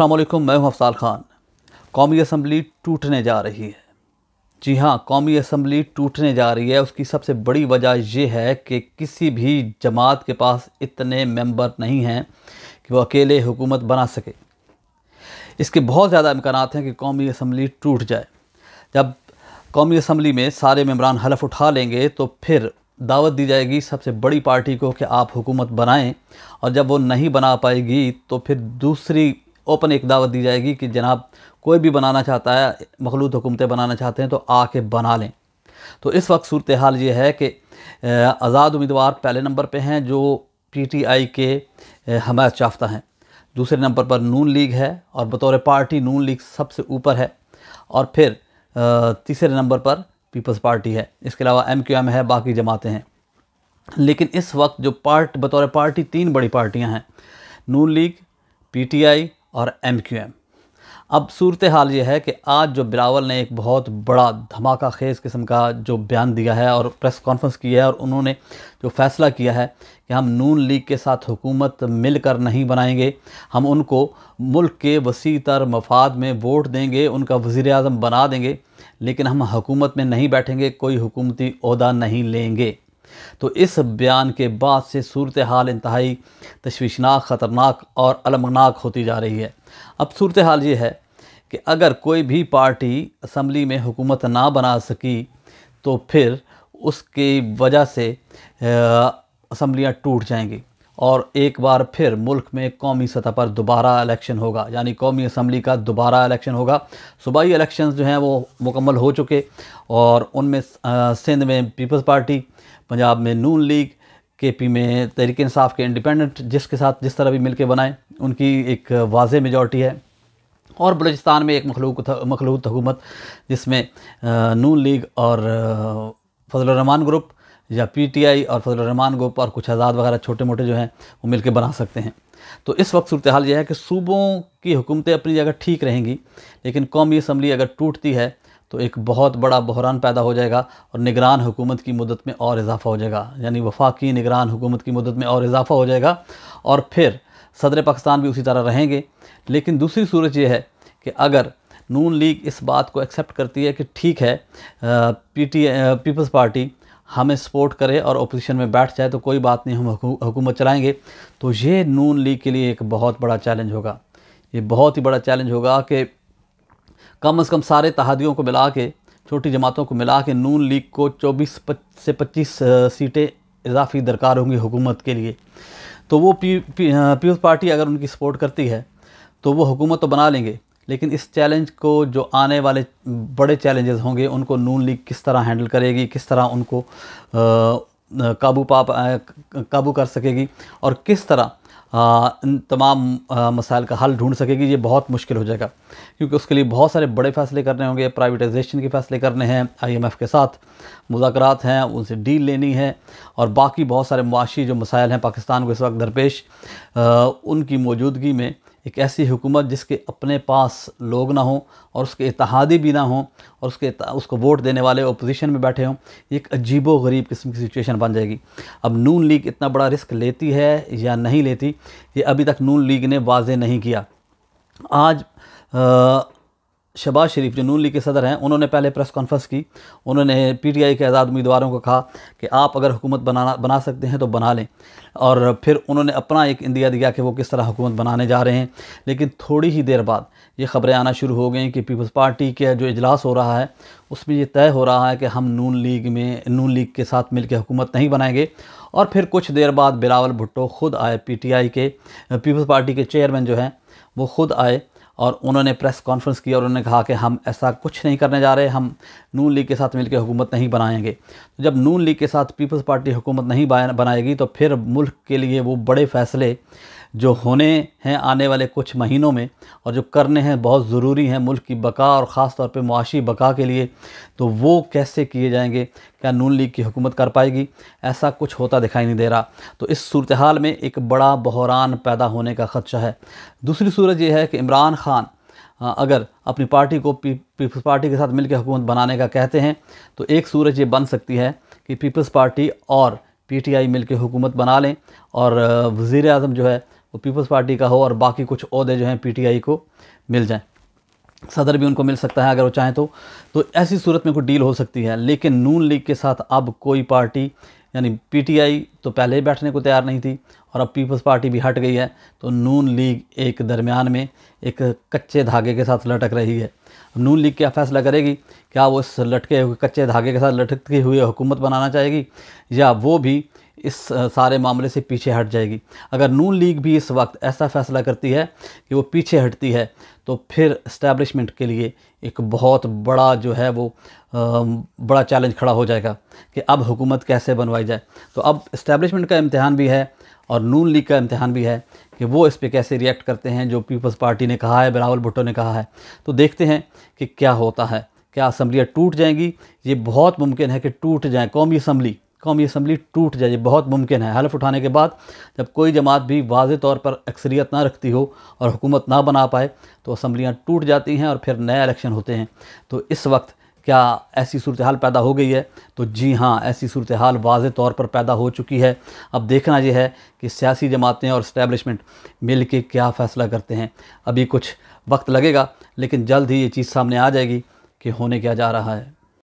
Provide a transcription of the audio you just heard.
वालेकुम मैं हूं अफसाल ख़ान कौमी असम्बली टूटने जा रही है जी हाँ कौमी असम्बली टूटने जा रही है उसकी सबसे बड़ी वजह यह है कि किसी भी जमात के पास इतने मेंबर नहीं हैं कि वो अकेले हुकूमत बना सके इसके बहुत ज़्यादा इम्कान हैं कि कौमी असम्बली टूट जाए जब कौमी असम्बली में सारे मम्बरान हलफ उठा लेंगे तो फिर दावत दी जाएगी सबसे बड़ी पार्टी को कि आप हुकूमत बनाएं और जब वो नहीं बना पाएगी तो फिर दूसरी ओपन एक दावत दी जाएगी कि जनाब कोई भी बनाना चाहता है मखलूत हुकूमतें बनाना चाहते हैं तो आके बना लें तो इस वक्त सूरत हाल ये है कि आज़ाद उम्मीदवार पहले नंबर पर हैं जो पी टी आई के हमायत याफ्ता हैं दूसरे नंबर पर नून लीग है और बतौर पार्टी नून लीग सबसे ऊपर है और फिर तीसरे नंबर पर पीपल्स पार्टी है इसके अलावा एम क्यू एम है बाकी जमातें हैं लेकिन इस वक्त जो पार्ट बतौर पार्टी तीन बड़ी पार्टियां हैं नून लीग पीटीआई और एम क्यू एम अब सूरत हाल ये है कि आज जो बिलावल ने एक बहुत बड़ा धमाका खेज़ किस्म का जो बयान दिया है और प्रेस कॉन्फ्रेंस की है और उन्होंने जो फ़ैसला किया है कि हम नून लीग के साथ हुकूमत मिलकर नहीं बनाएंगे हम उनको मुल्क के वसी तर मफाद में वोट देंगे उनका वज़ी अजम बना देंगे लेकिन हम हुकूमत में नहीं बैठेंगे कोई हुकूमती अहदा नहीं लेंगे तो इस बयान के बाद से सूरत हाल इंतहाई तशवीशनाक ख़तरनाक और अलमनाक होती जा रही है अब सूरत हाल ये है कि अगर कोई भी पार्टी असम्बली में हुकूमत ना बना सकी तो फिर उसकी वजह से असम्बलियाँ टूट जाएंगी और एक बार फिर मुल्क में कौमी सतह पर दोबारा इलेक्शन होगा यानी कौमी असम्बली का दोबारा इलेक्शन होगा सूबाई इलेक्शन जो हैं वो मुकम्मल हो चुके और उनमें सिंध में पीपल्स पार्टी पंजाब में नून लीग के पी में तहरीक इंसाफ के इंडिपेंडेंट जिसके साथ जिस तरह भी के बनाएं उनकी एक वाज मेजॉरिटी है और बलूचिस्तान में एक मखलूक मखलूत हुकूमत जिसमें नून लीग और फजलरहमान ग्रुप या पीटीआई और फजलरहमान ग्रुप और कुछ आज़ाद वगैरह छोटे मोटे जो हैं वो मिलकर बना सकते हैं तो इस वक्त सूरत हाल यह है कि सूबों की हुकूमतें अपनी जगह ठीक रहेंगी लेकिन कौमी असम्बली अगर टूटती है तो एक बहुत बड़ा बहरान पैदा हो जाएगा और निगरान हुकूमत की मदद में और इजाफा हो जाएगा यानी वफाकी निगरान हुकूमत की मदद में और इजाफा हो जाएगा और फिर सदर पाकिस्तान भी उसी तरह रहेंगे लेकिन दूसरी सूरज ये है कि अगर नून लीग इस बात को एक्सेप्ट करती है कि ठीक है पी टी पीपल्स पार्टी हमें सपोर्ट करे और अपोजिशन में बैठ जाए तो कोई बात नहीं हम हुकूमत चलाएंगे तो ये नून लीग के लिए एक बहुत बड़ा चैलेंज होगा ये बहुत ही बड़ा चैलेंज होगा कि कम अज़ कम सारे तहादियों को मिला के छोटी जमातों को मिला के नून लीग को 24 से 25 सीटें इजाफी दरकार होंगी हुकूमत के लिए तो वो पी पीपल्स पार्टी अगर उनकी सपोर्ट करती है तो वो हुकूमत तो बना लेंगे लेकिन इस चैलेंज को जो आने वाले बड़े चैलेंजेस होंगे उनको नून लीग किस तरह हैंडल करेगी किस तरह उनको काबू पा काबू कर सकेगी और किस तरह आ, इन तमाम मसाइल का हल ढूंढ सकेगी ये बहुत मुश्किल हो जाएगा क्योंकि उसके लिए बहुत सारे बड़े फैसले करने होंगे प्राइवेटाइजेशन के फैसले करने हैं आईएमएफ के साथ मुजाकर हैं उनसे डील लेनी है और बाकी बहुत सारे मुआशी जो मसाइल हैं पाकिस्तान को इस वक्त दरपेश उनकी मौजूदगी में एक ऐसी हुकूमत जिसके अपने पास लोग ना हों और उसके इतिहादी भी ना हों और उसके उसको वोट देने वाले अपोजिशन में बैठे हों एक अजीबो गरीब किस्म की सिचुएशन बन जाएगी अब नून लीग इतना बड़ा रिस्क लेती है या नहीं लेती ये अभी तक नून लीग ने वाज नहीं किया आज आ, शबाज शरीफ जो नून लीग के सदर हैं उन्होंने पहले प्रेस कॉन्फ्रेंस की उन्होंने पीटीआई के आज़ाद उम्मीदवारों को कहा कि आप अगर हुकूमत बनाना बना सकते हैं तो बना लें और फिर उन्होंने अपना एक इंदिया दिया कि वो किस तरह हुकूमत बनाने जा रहे हैं लेकिन थोड़ी ही देर बाद ये खबरें आना शुरू हो गई कि पीपल्स पार्टी के जो इजलास हो रहा है उसमें ये तय हो रहा है कि हम नून लीग में नून लीग के साथ मिलकर हुकूमत नहीं बनाएंगे और फिर कुछ देर बाद बिलावल भुट्टो खुद आए आई के पीपल्स पार्टी के चेयरमैन जो हैं वो खुद आए और उन्होंने प्रेस कॉन्फ्रेंस की और उन्होंने कहा कि हम ऐसा कुछ नहीं करने जा रहे हम नून लीग के साथ मिलकर हुकूमत नहीं बनाएंगे तो जब नून लीग के साथ पीपल्स पार्टी हुकूमत नहीं बनाएगी तो फिर मुल्क के लिए वो बड़े फ़ैसले जो होने हैं आने वाले कुछ महीनों में और जो करने हैं बहुत ज़रूरी हैं मुल्क की बका और ख़ास तौर पर मुआशी बका के लिए तो वो कैसे किए जाएंगे क्या नून लीग की हुकूमत कर पाएगी ऐसा कुछ होता दिखाई नहीं दे रहा तो इस सूरत हाल में एक बड़ा बहरान पैदा होने का ख़दशा है दूसरी सूरज ये है कि इमरान खान अगर अपनी पार्टी को पीपल्स पार्टी के साथ मिलकर हुकूमत बनाने का कहते हैं तो एक सूरज ये बन सकती है कि पीपल्स पार्टी और पीटीआई मिलकर हुकूमत बना लें और वज़ी अजम जो है वो पीपल्स पार्टी का हो और बाकी कुछ अहदे जो हैं पीटीआई को मिल जाएँ सदर भी उनको मिल सकता है अगर वो चाहें तो तो ऐसी सूरत में कोई डील हो सकती है लेकिन नून लीग के साथ अब कोई पार्टी यानी पीटीआई तो पहले ही बैठने को तैयार नहीं थी और अब पीपल्स पार्टी भी हट गई है तो नून लीग एक दरमियान में एक कच्चे धागे के साथ लटक रही है अब नून लीग क्या फैसला करेगी क्या वो इस लटके हुए कच्चे धागे के साथ लटकती हुई हुकूमत बनाना चाहेगी या वो भी इस सारे मामले से पीछे हट जाएगी अगर नून लीग भी इस वक्त ऐसा फैसला करती है कि वो पीछे हटती है तो फिर इस्टेबलिशमेंट के लिए एक बहुत बड़ा जो है वो बड़ा चैलेंज खड़ा हो जाएगा कि अब हुकूमत कैसे बनवाई जाए तो अब इस्टेबलिशमेंट का इम्तहान भी है और नून लीग का इम्तहान भी है कि वो इस पर कैसे रिएक्ट करते हैं जो पीपल्स पार्टी ने कहा है बिलावल भुट्टो ने कहा है तो देखते हैं कि क्या होता है क्या असम्बलियाँ टूट जाएंगी ये बहुत मुमकिन है कि टूट जाएँ कौमी असम्बली कौमी असम्बली टूट जाए बहुत मुमकिन है हलफ उठाने के बाद जब कोई जमात भी वाज तौर पर अक्सरियत ना रखती हो और हुकूमत ना बना पाए तो असम्बलियाँ टूट जाती हैं और फिर नए इलेक्शन होते हैं तो इस वक्त क्या ऐसी सूरत हाल पैदा हो गई है तो जी हाँ ऐसी सूरत हाल वाज तौर पर पैदा हो चुकी है अब देखना यह है कि सियासी जमातें और इस्टेबलिशमेंट मिल के क्या फ़ैसला करते हैं अभी कुछ वक्त लगेगा लेकिन जल्द ही ये चीज़ सामने आ जाएगी कि होने क्या जा रहा है